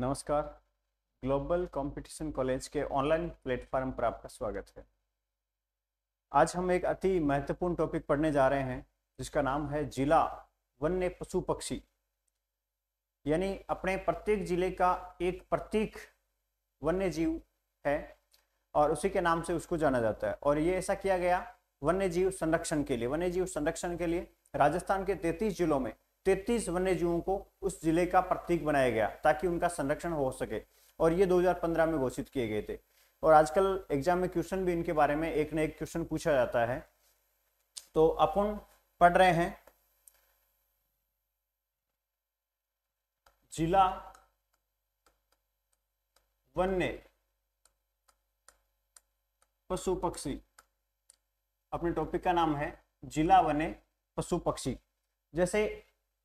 नमस्कार global competition college के online platform पर आपका स्वागत है आज हम एक अति महत्वपूर्ण टॉपिक पढ़ने जा रहे हैं जिसका नाम है जिला वन्य पशु पक्षी यानी अपने प्रत्येक जिले का एक प्रतीक वन्य जीव है और उसी के नाम से उसको जाना जाता है और ये ऐसा किया गया वन्य जीव संरक्षण के लिए वन्य जीव संरक्षण के लिए राजस्थान के तैतीस जिलों में तैतीस वन्य जीवों को उस जिले का प्रतीक बनाया गया ताकि उनका संरक्षण हो सके और ये 2015 में घोषित किए गए थे और आजकल एग्जाम में क्वेश्चन भी इनके बारे में एक न एक क्वेश्चन पूछा जाता है तो अपन पढ़ रहे हैं जिला वन्य पशु पक्षी अपने टॉपिक का नाम है जिला वन्य पशु पक्षी जैसे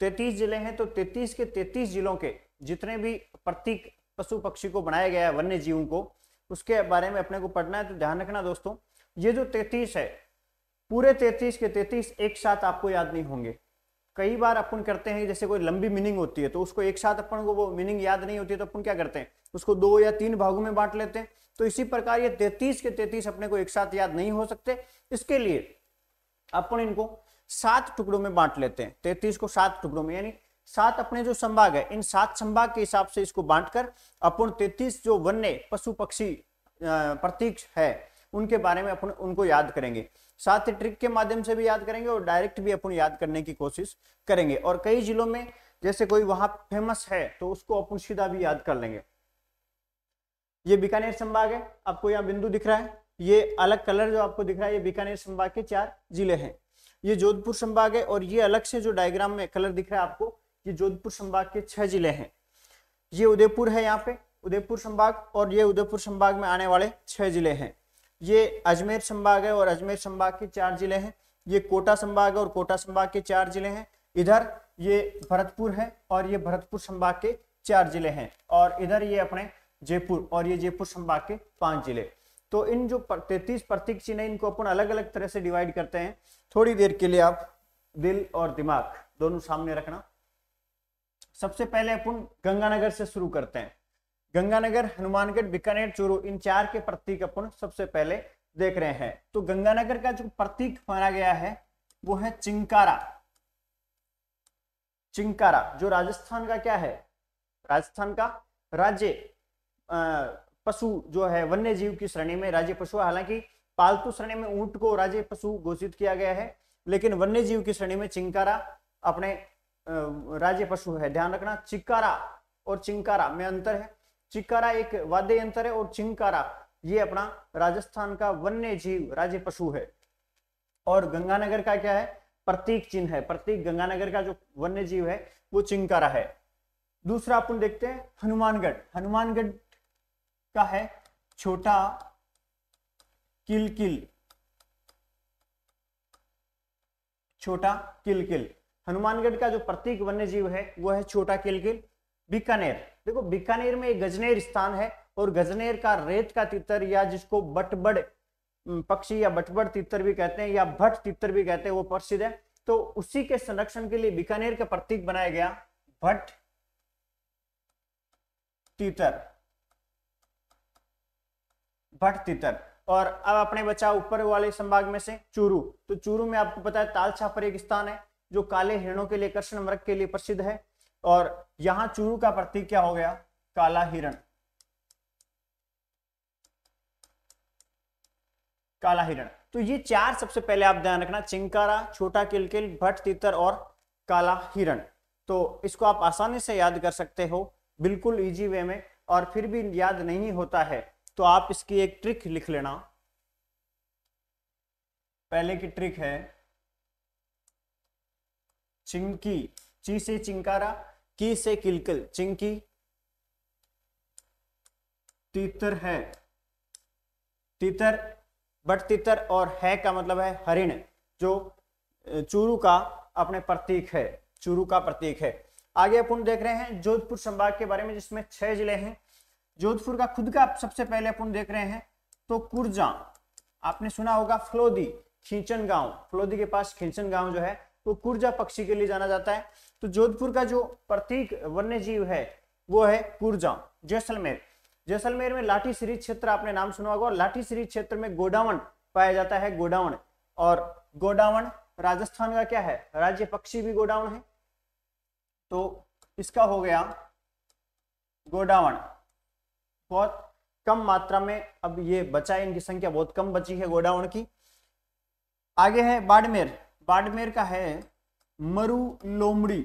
तैतीस जिले हैं तो तैतीस के तैतीस जिलों के जितने भी प्रतीक पशु पक्षी को बनाया गया है वन्य जीवों को उसके बारे में अपने को पढ़ना है तो ध्यान रखना दोस्तों ये जो तैतीस है पूरे तैतीस के तैतीस एक साथ आपको याद नहीं होंगे कई बार अपन करते हैं जैसे कोई लंबी मीनिंग होती है तो उसको एक साथ अपन को वो मीनिंग याद नहीं होती है तो अपन क्या करते हैं उसको दो या तीन भागों में बांट लेते हैं तो इसी प्रकार ये तैतीस के तैतीस अपने को एक साथ याद नहीं हो सकते इसके लिए अपन इनको सात टुकड़ों में बांट लेते हैं तैतीस को सात टुकड़ों में यानी सात अपने जो संभाग है इन सात संभाग के हिसाब से इसको बांटकर अपन तैतीस जो वन्य पशु पक्षी प्रतीक है उनके बारे में अपन उनको याद करेंगे साथ ही ट्रिक के माध्यम से भी याद करेंगे और डायरेक्ट भी अपन याद करने की कोशिश करेंगे और कई जिलों में जैसे कोई वहां फेमस है तो उसको अपन सीधा भी याद कर लेंगे ये बीकानेर संभाग है आपको यहाँ बिंदु दिख रहा है ये अलग कलर जो आपको दिख रहा है ये बीकानेर संभाग के चार जिले हैं ये जोधपुर संभाग है और ये अलग से जो डायग्राम में कलर दिख रहा है आपको ये जोधपुर संभाग के छह जिले हैं ये उदयपुर है यहाँ पे उदयपुर संभाग और ये उदयपुर संभाग में आने वाले छह जिले हैं ये अजमेर संभाग है और अजमेर संभाग के चार जिले हैं ये कोटा संभाग है और कोटा संभाग के चार जिले हैं इधर ये भरतपुर है और ये भरतपुर संभाग के चार जिले हैं और इधर ये अपने जयपुर और ये जयपुर संभाग के पांच जिले तो इन जो तैतीस प्रतीक चिन्ह इनको अपन अलग अलग तरह से डिवाइड करते हैं थोड़ी देर के लिए आप दिल और दिमाग दोनों सामने रखना सबसे पहले अपन गंगानगर से शुरू करते हैं गंगानगर हनुमानगढ़ बीकानेर चूरू इन चार के प्रतीक अपन सबसे पहले देख रहे हैं तो गंगानगर का जो प्रतीक माना गया है वो है चिंकारा चिंकारा जो राजस्थान का क्या है राजस्थान का राज्य पशु जो है वन्य जीव की श्रेणी में राज्य पशु हालांकि पालतू श्रेणी में ऊंट को राज्य पशु घोषित किया गया है लेकिन वन्य जीव की श्रेणी में चिंकारा अपने राज्य पशु है ध्यान रखना चिकारा और चिंकारा में अंतर है चिकारा एक वाद्य यंत्र है और चिंकारा ये अपना राजस्थान का वन्य जीव राज्य पशु है और गंगानगर का क्या है प्रतीक चिन्ह है प्रतीक गंगानगर का जो वन्य जीव है वो चिंकारा है दूसरा अपन देखते हैं हनुमानगढ़ हनुमानगढ़ का है छोटा किल किल छोटा किल किल हनुमानगढ़ का जो प्रतीक वन्य जीव है वो है छोटा किल किल बीकानेर देखो बीकानेर में एक गजनेर स्थान है और गजनेर का रेत का तितर या जिसको बटबड़ पक्षी या बटबड़ तितर भी कहते हैं या भट तितर भी कहते हैं वो प्रसिद्ध है तो उसी के संरक्षण के लिए बीकानेर का प्रतीक बनाया गया भट्ट तीतर भट्ट तितर और अब अपने बचा ऊपर वाले संभाग में से चूरू तो चूरू में आपको पता है ताल पर एक स्थान है जो काले हिरणों के लिए कर्षण वर्ग के लिए प्रसिद्ध है और यहाँ चूरू का प्रतीक क्या हो गया काला हिरण काला हिरण तो ये चार सबसे पहले आप ध्यान रखना चिंकारा छोटा किलकिल भट्ट तितर और काला हिरण तो इसको आप आसानी से याद कर सकते हो बिल्कुल इजी वे में और फिर भी याद नहीं होता है तो आप इसकी एक ट्रिक लिख लेना पहले की ट्रिक है चिंकी ची से चिंकारा की से किलकल चिंकी तीतर है तीतर बट तीतर और है का मतलब है हरिण जो चूरू का अपने प्रतीक है चूरू का प्रतीक है आगे अपन देख रहे हैं जोधपुर संभाग के बारे में जिसमें छह जिले हैं जोधपुर का खुद का सबसे पहले अपन देख रहे हैं तो कुर्जा आपने सुना होगा फ्लोदी खींचन गांव फ्लोदी के पास खींचन गांव जो है वो तो कुर्जा पक्षी के लिए जाना जाता है तो जोधपुर का जो प्रतीक वन्य जीव है वो है कुर्जा जैसलमेर जैसलमेर में लाठी श्री क्षेत्र आपने नाम सुना होगा और लाठी श्री क्षेत्र में गोडावन पाया जाता है गोडावन और गोडावन राजस्थान का क्या है राज्य पक्षी भी गोडावन है तो इसका हो गया गोडावन बहुत कम मात्रा में अब ये बचा है इनकी संख्या बहुत कम बची है गोडाउन की आगे है बाड़मेर बाड़मेर का है मरु लोमड़ी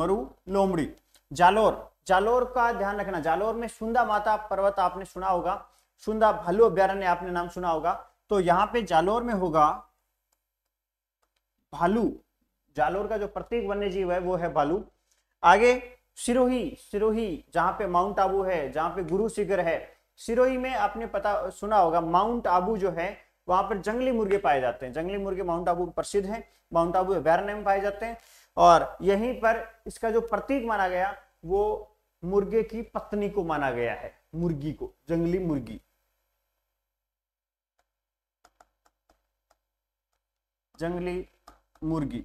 मरु लोमड़ी जालोर जालोर का ध्यान रखना जालोर में सुंदा माता पर्वत आपने सुना होगा सुंदा भालू अभ्यारण्य आपने नाम सुना होगा तो यहां पे जालोर में होगा भालू जालोर का जो प्रत्येक वन्य जीव है वो है भालू आगे सिरोही सिरोही जहाँ पे माउंट आबू है जहाँ पे गुरु शिखर है सिरोही में आपने पता सुना होगा माउंट आबू जो है वहां पर जंगली मुर्गे पाए जाते हैं जंगली मुर्गे माउंट आबू प्रसिद्ध हैं माउंट आबू अभ्यारण्य में पाए जाते हैं और यहीं पर इसका जो प्रतीक माना गया वो मुर्गे की पत्नी को माना गया है मुर्गी को जंगली मुर्गी जंगली मुर्गी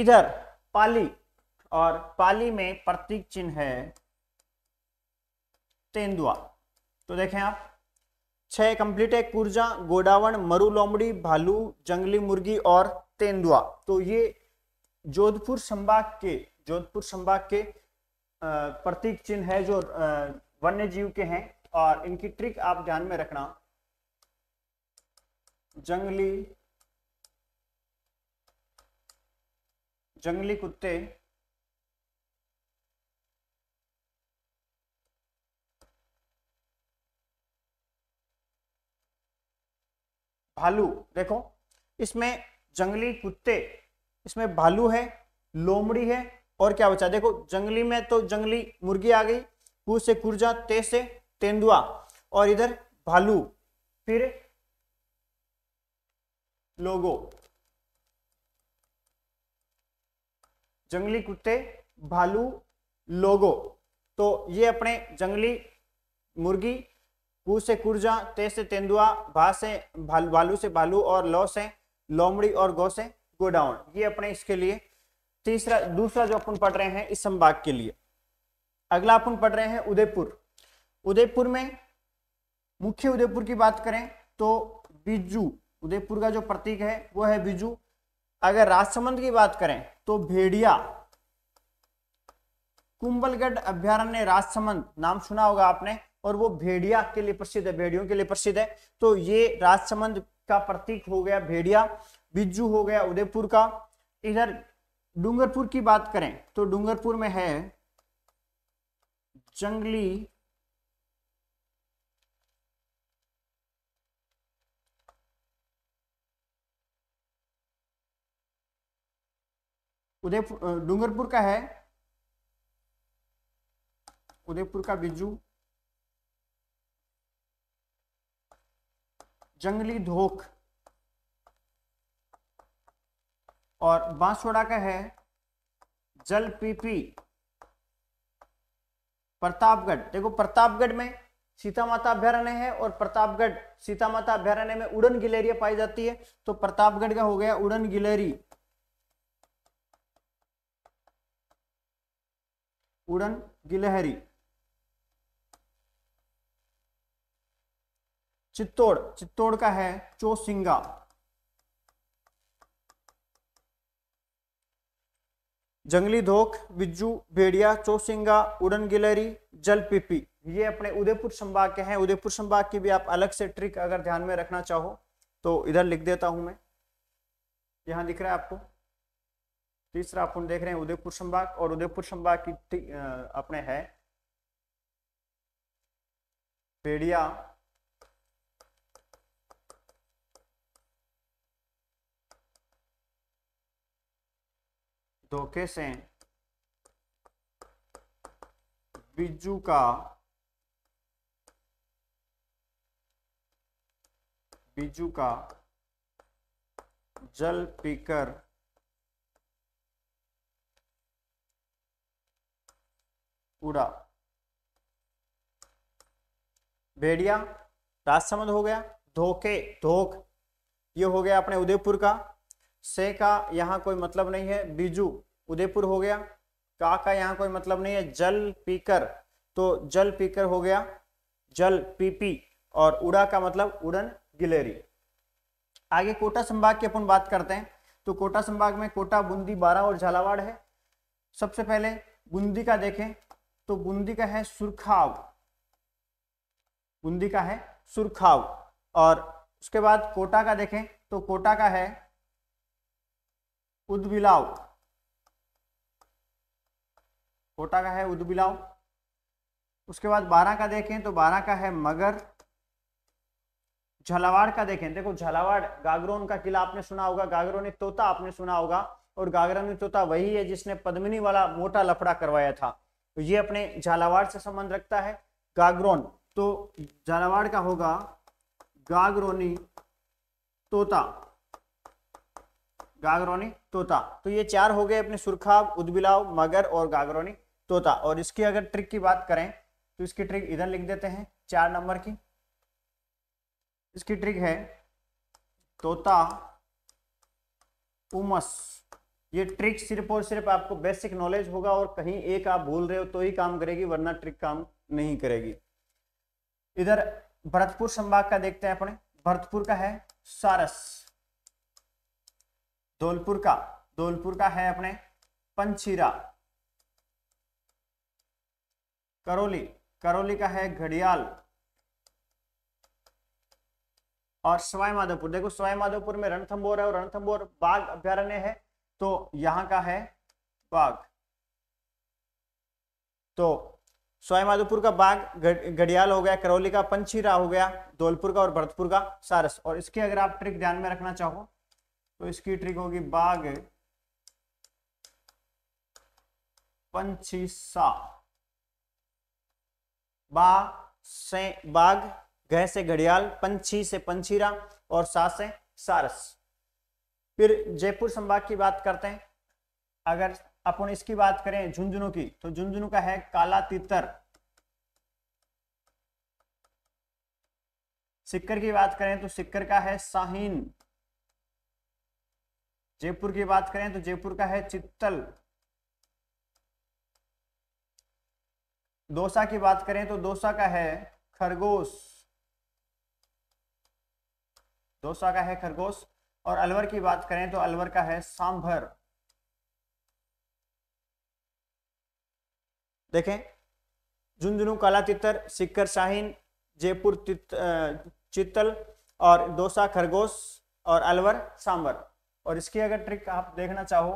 इधर पाली और पाली में प्रतीक चिन्ह है तेंदुआ तो देखें आप छह कंप्लीट है कुर्जा गोडावण मरु लोमड़ी भालू जंगली मुर्गी और तेंदुआ तो ये जोधपुर संभाग के जोधपुर संभाग के प्रतीक चिन्ह है जो वन्य जीव के हैं और इनकी ट्रिक आप ध्यान में रखना जंगली जंगली कुत्ते भालू देखो इसमें जंगली कुत्ते इसमें भालू है लोमड़ी है और क्या बचा देखो जंगली में तो जंगली मुर्गी आ गई कू से कुर्जा ते से तेंदुआ और इधर भालू फिर लोगो जंगली कुत्ते भालू लोगो तो ये अपने जंगली मुर्गी से कुर्जा ते से तेंदुआ भा से भाल, भालू से भालू और लो से लोमड़ी और गौ से गोडाउन ये अपने इसके लिए तीसरा दूसरा जो अपन पढ़ रहे हैं इस संभाग के लिए अगला अपन पढ़ रहे हैं उदयपुर उदयपुर में मुख्य उदयपुर की बात करें तो बिजू उदयपुर का जो प्रतीक है वो है बिजू अगर राजसमंद की बात करें तो भेड़िया कुंबलगढ़ अभ्यारण्य राजसमंद नाम सुना होगा आपने और वो भेड़िया के लिए प्रसिद्ध है भेड़ियों के लिए प्रसिद्ध है तो ये राजसमंद का प्रतीक हो गया भेड़िया बिज्जू हो गया उदयपुर का इधर डूंगरपुर की बात करें तो डूंगरपुर में है जंगली उदयपुर डूंगरपुर का है उदयपुर का बिजू जंगली धोख और बांसवाड़ा का है जल पीपी प्रतापगढ़ देखो प्रतापगढ़ में सीता माता अभ्यारण्य है और प्रतापगढ़ सीता माता अभ्यारण्य में उड़न गिलेरिया पाई जाती है तो प्रतापगढ़ का हो गया उड़न गिलेरी उड़न गिलहरी चित्तौड़ चित्तौड़ का है चोसिंगा जंगली धोख बिजू भेड़िया चोसिंगा उड़न गिलहरी पिपी ये अपने उदयपुर संभाग के हैं उदयपुर संभाग की भी आप अलग से ट्रिक अगर ध्यान में रखना चाहो तो इधर लिख देता हूं मैं यहां दिख रहा है आपको तीसरा आप देख रहे हैं उदयपुर संभाग और उदयपुर संभाग की अपने है भेड़िया धोखे तो से बिजू का बिजू का जल पीकर उड़ा भेड़िया राजसमंद हो गया धोखे धोख ये हो गया अपने उदयपुर का से का यहाँ कोई मतलब नहीं है बीजू उदयपुर हो गया का का यहाँ कोई मतलब नहीं है जल पीकर तो जल पीकर हो गया जल पीपी और उड़ा का मतलब उड़न गिलेरी आगे कोटा संभाग की अपन बात करते हैं तो कोटा संभाग में कोटा बूंदी बारह और झालावाड़ है सबसे पहले बूंदी का देखें तो बूंदी का है सुरखाव बूंदी का है सुरखाव और उसके बाद कोटा का देखें तो कोटा का है उदबिलाव कोटा का है उदबिलाव उसके बाद बारह का देखें तो बारह का है मगर झलावाड़ का देखें देखो झलावाड़ गागरोन का किला आपने सुना होगा गागरोनी तोता आपने सुना होगा और ने तोता वही है जिसने पद्मिनी वाला मोटा लफड़ा करवाया था तो ये अपने झालावाड़ से संबंध रखता है गागरोन तो झालावाड़ का होगा गागरोनी तोता गागरौनी तोता तो ये चार हो गए अपने सुरखाव उदबिलाव मगर और गागरौनी तोता और इसकी अगर ट्रिक की बात करें तो इसकी ट्रिक इधर लिख देते हैं चार नंबर की इसकी ट्रिक है तोता उमस ये ट्रिक सिर्फ और सिर्फ आपको बेसिक नॉलेज होगा और कहीं एक आप भूल रहे हो तो ही काम करेगी वरना ट्रिक काम नहीं करेगी इधर भरतपुर संभाग का देखते हैं अपने भरतपुर का है सारस धौलपुर का धौलपुर का है अपने पंचीरा करौली करौली का है घड़ियाल और सवाई माधोपुर देखो सवाई माधोपुर में रणथंबोर है और रणथंबोर बाघ अभ्यारण्य है तो यहां का है बाघ तो सवाई माधोपुर का बाघ घड़ियाल हो गया करौली का पंछीरा हो गया धौलपुर का और भरतपुर का सारस और इसकी अगर आप ट्रिक ध्यान में रखना चाहो तो इसकी ट्रिक होगी बाघ पंछी सा बा से बाघ घ से घड़ियाल पंछी से पंछीरा और सा से सारस फिर जयपुर संभाग की बात करते हैं अगर अपन इसकी बात करें झुंझुनू की तो झुंझुनू का है काला तितर सिक्कर की बात करें तो सिक्कर का है शाहीन जयपुर की बात करें तो जयपुर का है चित्तल दोसा की बात करें तो दोसा का है खरगोश दोसा का है खरगोश और अलवर की बात करें तो अलवर का है सांभर देखें झुंझुनू काला तितर सिक्कर शाहीन जयपुर चित्तल और दोसा खरगोश और अलवर सांभर और इसकी अगर ट्रिक आप देखना चाहो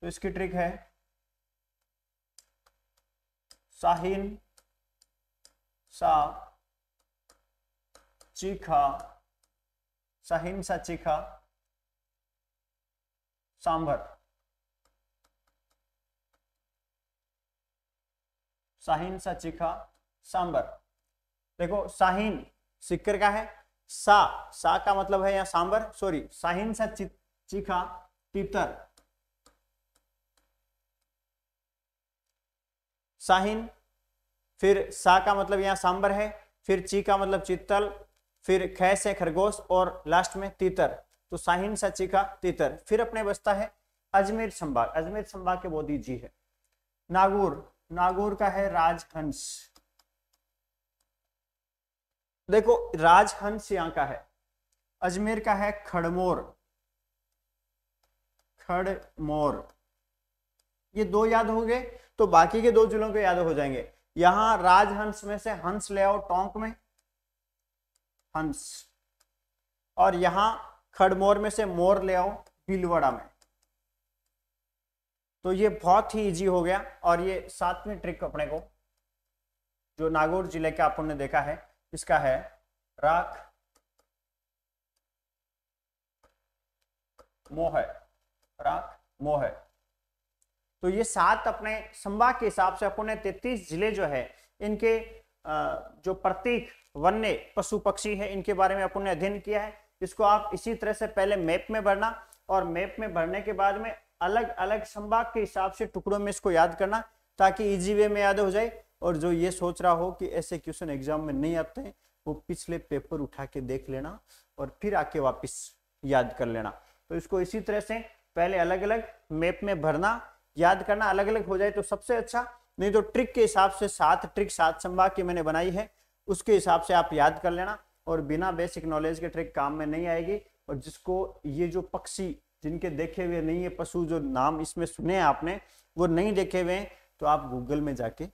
तो इसकी ट्रिक है साहिन सा चीखा साहिन सा चीखा सांभर शाहीन सा चीखा सांबर देखो साहिन सिक्कर का है सा सा का मतलब है यहां सांबर सॉरी साहिन सा चीखा तीतर साहिन फिर सा का मतलब यहाँ सांबर है फिर ची का मतलब चित्तल फिर खैस है खरगोश और लास्ट में तीतर तो साहिन सा चीखा तीतर फिर अपने बसता है अजमेर संभाग अजमेर संभाग के बोधी जी है नागौर नागौर का है राजहंस देखो राजहंस यहाँ का है अजमेर का है खड़मोर खड़ मोर ये दो याद हो गए तो बाकी के दो जिलों के याद हो जाएंगे यहां राजहंस में से हंस ले आओ टोंक में हंस और यहां खड़मोर में से मोर ले आओ भीलवाड़ा में तो ये बहुत ही इजी हो गया और ये सातवीं ट्रिक अपने को जो नागौर जिले के आप ने देखा है इसका है राख मोह है राख मोह है तो ये सात अपने संभाग के हिसाब से अपने तैतीस जिले जो है इनके जो प्रतीक वन्य पशु पक्षी है इनके बारे में अपन ने अध्ययन किया है इसको आप इसी तरह से पहले मैप में भरना और मैप में भरने के बाद में अलग अलग संभाग के हिसाब से टुकड़ों में इसको याद करना ताकि इजी वे में याद हो जाए और जो ये सोच रहा हो कि ऐसे क्वेश्चन एग्जाम में नहीं आते हैं वो पिछले पेपर उठा के देख लेना और फिर आके वापस याद कर लेना तो इसको इसी तरह से पहले अलग अलग मैप में भरना याद करना अलग अलग हो जाए तो सबसे अच्छा नहीं तो ट्रिक के हिसाब से सात ट्रिक सात संभाग की मैंने बनाई है उसके हिसाब से आप याद कर लेना और बिना बेसिक नॉलेज के ट्रिक काम में नहीं आएगी और जिसको ये जो पक्षी जिनके देखे हुए नहीं है पशु जो नाम इसमें सुने आपने वो नहीं देखे हुए हैं तो आप गूगल में जाके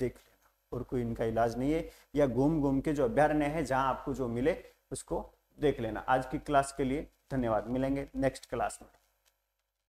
देख लेना और कोई इनका इलाज नहीं है या घूम घूम के जो अभ्यारण्य है जहाँ आपको जो मिले उसको देख लेना आज की क्लास के लिए धन्यवाद मिलेंगे नेक्स्ट क्लास में